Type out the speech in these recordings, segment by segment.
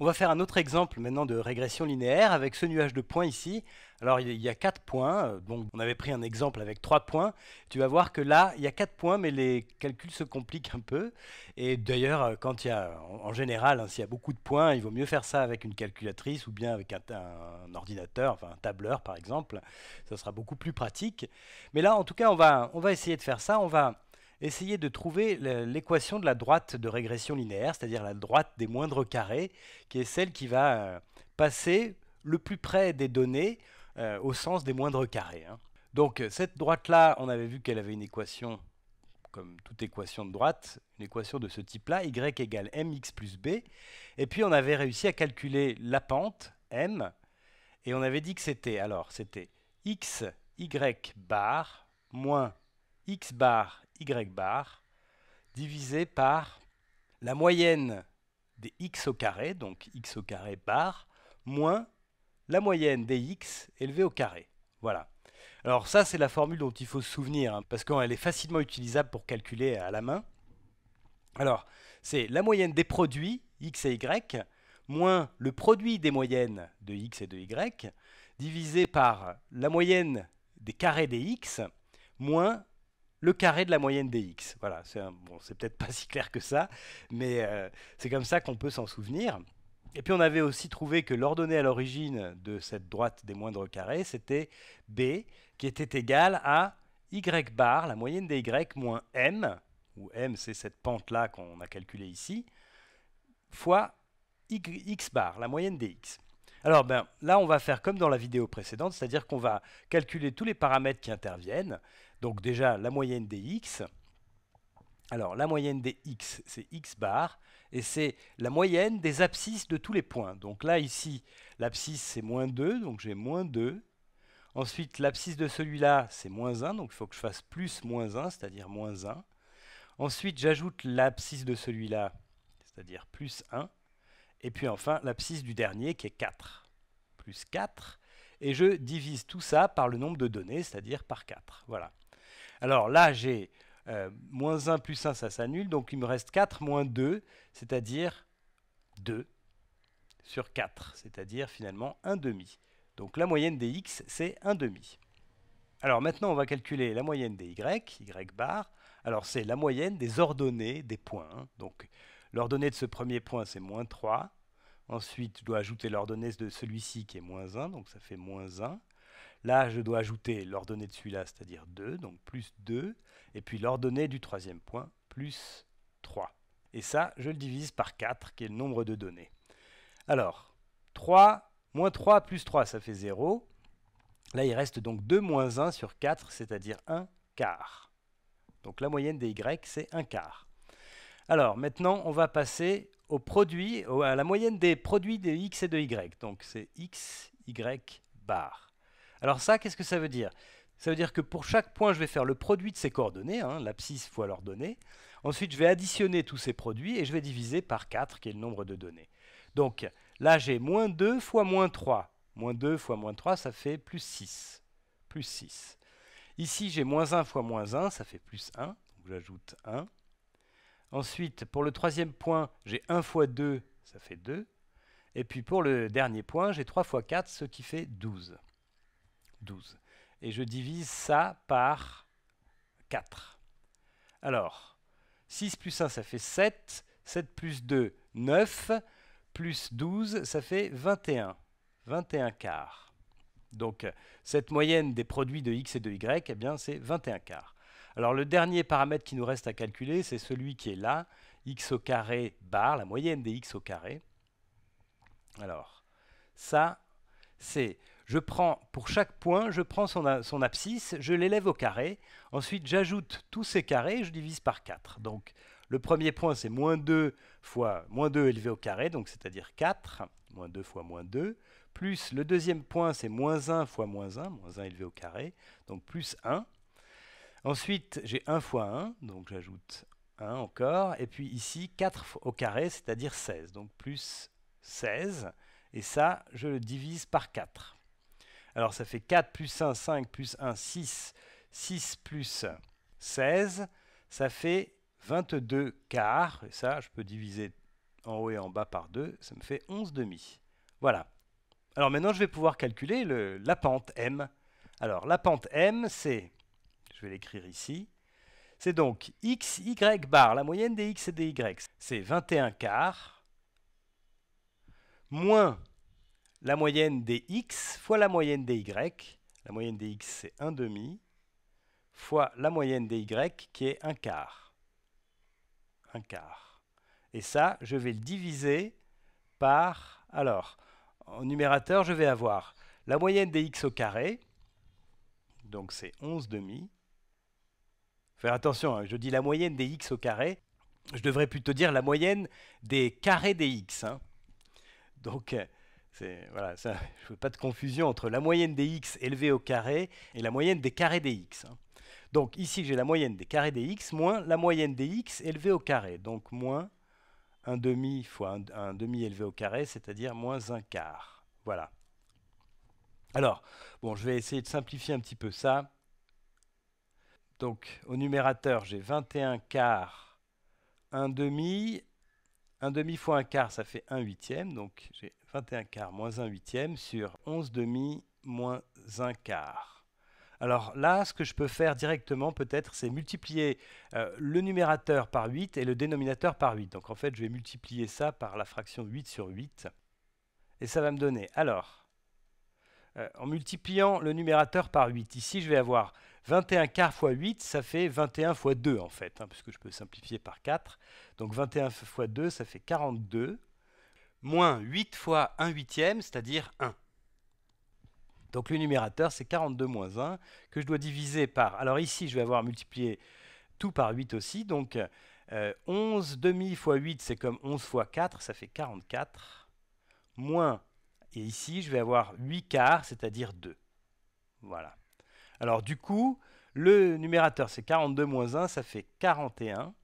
On va faire un autre exemple maintenant de régression linéaire avec ce nuage de points ici. Alors il y a 4 points, donc euh, on avait pris un exemple avec 3 points. Tu vas voir que là, il y a 4 points, mais les calculs se compliquent un peu. Et d'ailleurs, euh, quand il y en général, hein, s'il y a beaucoup de points, il vaut mieux faire ça avec une calculatrice ou bien avec un, un, ordinateur, enfin un tableur par exemple. Ça sera beaucoup plus pratique. Mais là, en tout cas, on va, on va essayer de faire ça. On va essayer de trouver l'équation de la droite de régression linéaire, c'est-à-dire la droite des moindres carrés, qui est celle qui va euh, passer le plus près des données euh, au sens des moindres carrés. Hein. Donc euh, cette droite-là, on avait vu qu'elle avait une équation, comme toute équation de droite, une équation de ce type-là, y égale mx plus b. Et puis on avait réussi à calculer la pente, m, et on avait dit que c'était, alors c'était x, y bar, moins x bar, y bar, divisé par la moyenne des x au carré, donc x au carré bar, moins la moyenne des x élevé au carré. Voilà. Alors ça, c'est la formule dont il faut se souvenir, hein, parce qu'elle est facilement utilisable pour calculer à la main. Alors, c'est la moyenne des produits, x et y, moins le produit des moyennes de x et de y, divisé par la moyenne des carrés des x, moins le carré de la moyenne des x. Voilà, c'est bon, peut-être pas si clair que ça, mais euh, c'est comme ça qu'on peut s'en souvenir. Et puis on avait aussi trouvé que l'ordonnée à l'origine de cette droite des moindres carrés, c'était b, qui était égal à y bar, la moyenne des y, moins m, où m c'est cette pente-là qu'on a calculée ici, fois x bar, la moyenne des x. Alors ben, là, on va faire comme dans la vidéo précédente, c'est-à-dire qu'on va calculer tous les paramètres qui interviennent. Donc déjà, la moyenne des x. Alors, la moyenne des x, c'est x bar, et c'est la moyenne des abscisses de tous les points. Donc là, ici, l'abscisse, c'est moins 2, donc j'ai moins 2. Ensuite, l'abscisse de celui-là, c'est moins 1, donc il faut que je fasse plus moins 1, c'est-à-dire moins 1. Ensuite, j'ajoute l'abscisse de celui-là, c'est-à-dire plus 1. Et puis enfin, l'abscisse du dernier, qui est 4, plus 4. Et je divise tout ça par le nombre de données, c'est-à-dire par 4. Voilà. Alors là, j'ai euh, moins 1 plus 1, ça s'annule, donc il me reste 4 moins 2, c'est-à-dire 2 sur 4, c'est-à-dire finalement 1 demi. Donc la moyenne des x, c'est 1 demi. Alors maintenant, on va calculer la moyenne des y, y bar. Alors c'est la moyenne des ordonnées des points. Hein. Donc l'ordonnée de ce premier point, c'est moins 3. Ensuite, je dois ajouter l'ordonnée de celui-ci qui est moins 1, donc ça fait moins 1. Là, je dois ajouter l'ordonnée de celui-là, c'est-à-dire 2, donc plus 2, et puis l'ordonnée du troisième point, plus 3. Et ça, je le divise par 4, qui est le nombre de données. Alors, 3, moins 3, plus 3, ça fait 0. Là, il reste donc 2 moins 1 sur 4, c'est-à-dire 1 quart. Donc la moyenne des Y, c'est 1 quart. Alors, maintenant, on va passer au produit, à la moyenne des produits de X et de Y. Donc c'est X, Y bar. Alors ça, qu'est-ce que ça veut dire Ça veut dire que pour chaque point, je vais faire le produit de ces coordonnées, hein, l'abscisse fois l'ordonnée. Ensuite, je vais additionner tous ces produits et je vais diviser par 4, qui est le nombre de données. Donc là, j'ai moins 2 fois moins 3. Moins 2 fois moins 3, ça fait plus 6. Plus 6. Ici, j'ai moins 1 fois moins 1, ça fait plus 1. Donc j'ajoute 1. Ensuite, pour le troisième point, j'ai 1 fois 2, ça fait 2. Et puis pour le dernier point, j'ai 3 fois 4, ce qui fait 12. 12. Et je divise ça par 4. Alors, 6 plus 1, ça fait 7. 7 plus 2, 9. Plus 12, ça fait 21. 21 quarts. Donc, cette moyenne des produits de x et de y, eh c'est 21 quarts. Alors, le dernier paramètre qui nous reste à calculer, c'est celui qui est là, x au carré bar, la moyenne des x au carré. Alors, ça, c'est je prends, pour chaque point, je prends son, son abscisse, je l'élève au carré, ensuite j'ajoute tous ces carrés et je divise par 4. Donc le premier point c'est moins 2 fois moins 2 élevé au carré, donc c'est-à-dire 4, moins 2 fois moins 2, plus le deuxième point c'est moins 1 fois moins 1, moins 1 élevé au carré, donc plus 1. Ensuite j'ai 1 fois 1, donc j'ajoute 1 encore, et puis ici 4 au carré, c'est-à-dire 16, donc plus 16, et ça je le divise par 4. Alors ça fait 4 plus 1, 5 plus 1, 6. 6 plus 16, ça fait 22 quarts. Et ça, je peux diviser en haut et en bas par 2. Ça me fait 11 demi. Voilà. Alors maintenant, je vais pouvoir calculer la pente M. Alors la pente M, c'est, je vais l'écrire ici, c'est donc x, y bar, la moyenne des x et des y. C'est 21 quarts moins la moyenne des x fois la moyenne des y. La moyenne des x, c'est 1,5 demi, fois la moyenne des y, qui est 1 quart. 1 quart. Et ça, je vais le diviser par... Alors, en numérateur, je vais avoir la moyenne des x au carré, donc c'est 11 demi. Faire attention, hein, je dis la moyenne des x au carré, je devrais plutôt dire la moyenne des carrés des x. Hein. Donc... Euh, je voilà, ça, je veux pas de confusion entre la moyenne des x élevée au carré et la moyenne des carrés des x. Hein. Donc ici j'ai la moyenne des carrés des x moins la moyenne des x élevée au carré, donc moins 1 demi fois 1 demi élevé au carré, c'est-à-dire moins 1 quart. Voilà. Alors, bon, je vais essayer de simplifier un petit peu ça. Donc au numérateur j'ai 21 quarts, 1 demi 1 demi fois 1 quart, ça fait 1 huitième. Donc j'ai 21 quarts moins 1 huitième sur 11 demi moins 1 quart. Alors là, ce que je peux faire directement peut-être, c'est multiplier euh, le numérateur par 8 et le dénominateur par 8. Donc en fait, je vais multiplier ça par la fraction 8 sur 8. Et ça va me donner, alors, euh, en multipliant le numérateur par 8, ici je vais avoir 21 quarts fois 8, ça fait 21 fois 2 en fait, hein, puisque je peux simplifier par 4. Donc 21 fois 2, ça fait 42, moins 8 fois 1 huitième, c'est-à-dire 1. Donc le numérateur, c'est 42 moins 1, que je dois diviser par... Alors ici, je vais avoir multiplié tout par 8 aussi, donc 11 euh, demi fois 8, c'est comme 11 fois 4, ça fait 44, moins... Et ici, je vais avoir 8 quarts, c'est-à-dire 2. Voilà. Alors du coup, le numérateur c'est 42 moins 1, ça fait 41.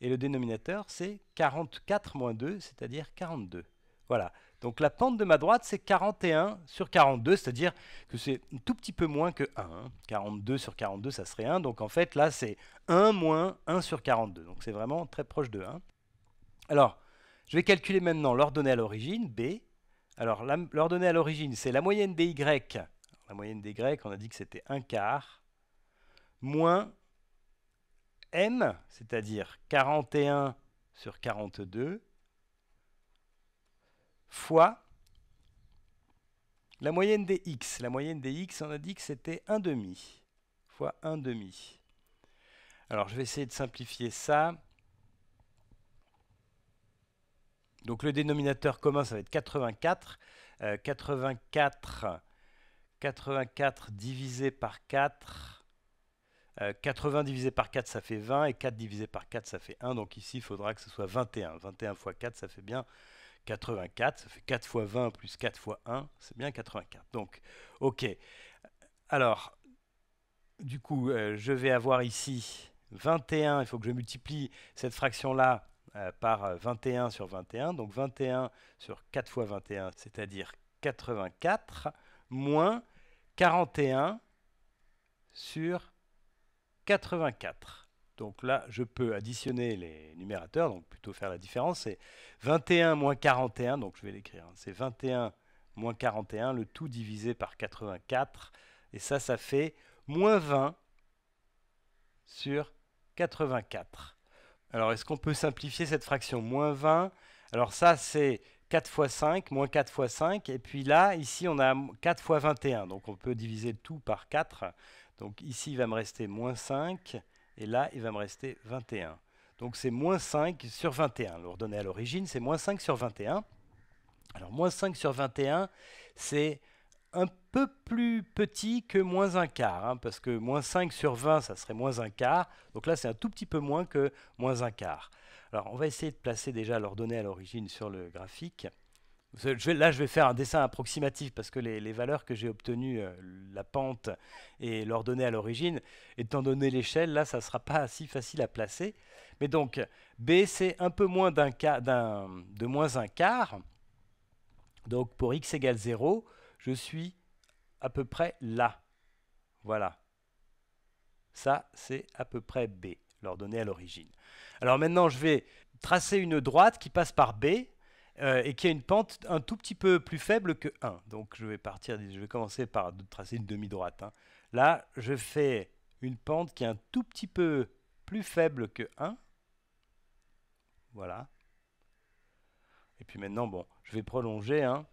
Et le dénominateur c'est 44 moins 2, c'est-à-dire 42. Voilà. Donc la pente de ma droite c'est 41 sur 42, c'est-à-dire que c'est un tout petit peu moins que 1. 42 hein. sur 42 ça serait 1. Donc en fait là c'est 1 moins 1 sur 42. Donc c'est vraiment très proche de 1. Alors je vais calculer maintenant l'ordonnée à l'origine, B. Alors l'ordonnée à l'origine c'est la moyenne des Y la moyenne des Grecs, on a dit que c'était 1 quart, moins m, c'est-à-dire 41 sur 42, fois la moyenne des x. La moyenne des x, on a dit que c'était 1 demi, fois 1 demi. Alors je vais essayer de simplifier ça. Donc le dénominateur commun, ça va être 84. 84 euh, 84 divisé par 4. 80 euh, divisé par 4, ça fait 20. Et 4 divisé par 4, ça fait 1. Donc ici, il faudra que ce soit 21. 21 fois 4, ça fait bien 84. Ça fait 4 fois 20 plus 4 fois 1. C'est bien 84. Donc, OK. Alors, du coup, euh, je vais avoir ici 21. Il faut que je multiplie cette fraction-là euh, par 21 sur 21. Donc 21 sur 4 fois 21, c'est-à-dire 84 moins 41 sur 84. Donc là, je peux additionner les numérateurs, donc plutôt faire la différence. C'est 21 moins 41, donc je vais l'écrire. Hein. c'est 21 moins 41, le tout divisé par 84. Et ça, ça fait moins 20 sur 84. Alors, est-ce qu'on peut simplifier cette fraction Moins 20 Alors ça, c'est 4 fois 5, moins 4 fois 5. Et puis là, ici, on a 4 fois 21. Donc on peut diviser tout par 4. Donc ici, il va me rester moins 5. Et là, il va me rester 21. Donc c'est moins 5 sur 21. L'ordonnée à l'origine, c'est moins 5 sur 21. Alors moins 5 sur 21, c'est un peu plus petit que moins un quart, hein, parce que moins 5 sur 20, ça serait moins un quart. Donc là, c'est un tout petit peu moins que moins un quart. Alors on va essayer de placer déjà l'ordonnée à l'origine sur le graphique. là, je vais faire un dessin approximatif parce que les, valeurs que j'ai obtenues, euh, la pente et l'ordonnée à l'origine, étant donné l'échelle, là, ça ne sera pas si facile à placer. Mais donc, B, c'est un peu moins d'un de moins un quart. Donc, pour x égale 0, je suis à peu près là. Voilà. Ça, c'est à peu près B leur donner à l'origine. Alors maintenant, je vais tracer une droite qui passe par B euh, et qui a une pente un tout petit peu plus faible que 1. Donc je vais partir, je vais commencer par tracer une demi-droite. Hein. Là, je fais une pente qui est un tout petit peu plus faible que 1. Voilà. Et puis maintenant, bon, je vais prolonger. Hein.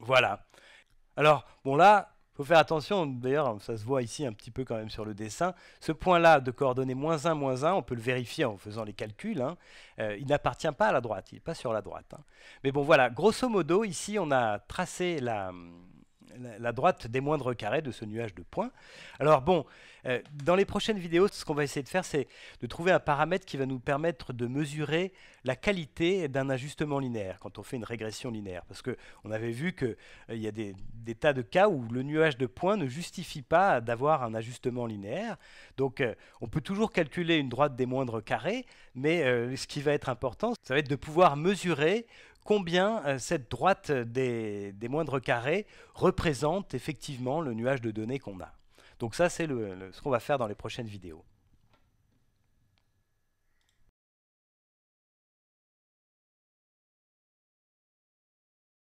Voilà. Alors, bon là, il faut faire attention, d'ailleurs, ça se voit ici un petit peu quand même sur le dessin. Ce point-là de coordonnées moins 1, moins 1, on peut le vérifier en faisant les calculs. Hein. Euh, il n'appartient pas à la droite, il n'est pas sur la droite. Hein. Mais bon, voilà, grosso modo, ici, on a tracé la, hum, la droite des moindres carrés de ce nuage de points. Alors bon, euh, dans les prochaines vidéos, ce qu'on va essayer de faire, c'est de trouver un paramètre qui va nous permettre de mesurer la qualité d'un ajustement linéaire, quand on fait une régression linéaire. Parce qu'on avait vu qu'il euh, y a des, tas de cas où le nuage de points ne justifie pas d'avoir un ajustement linéaire. Donc euh, on peut toujours calculer une droite des moindres carrés, mais ce qui va être important, ça va être de pouvoir mesurer combien euh, cette droite des, moindres carrés représente effectivement le nuage de données qu'on a. Donc ça, c'est ce qu'on va faire dans les prochaines vidéos.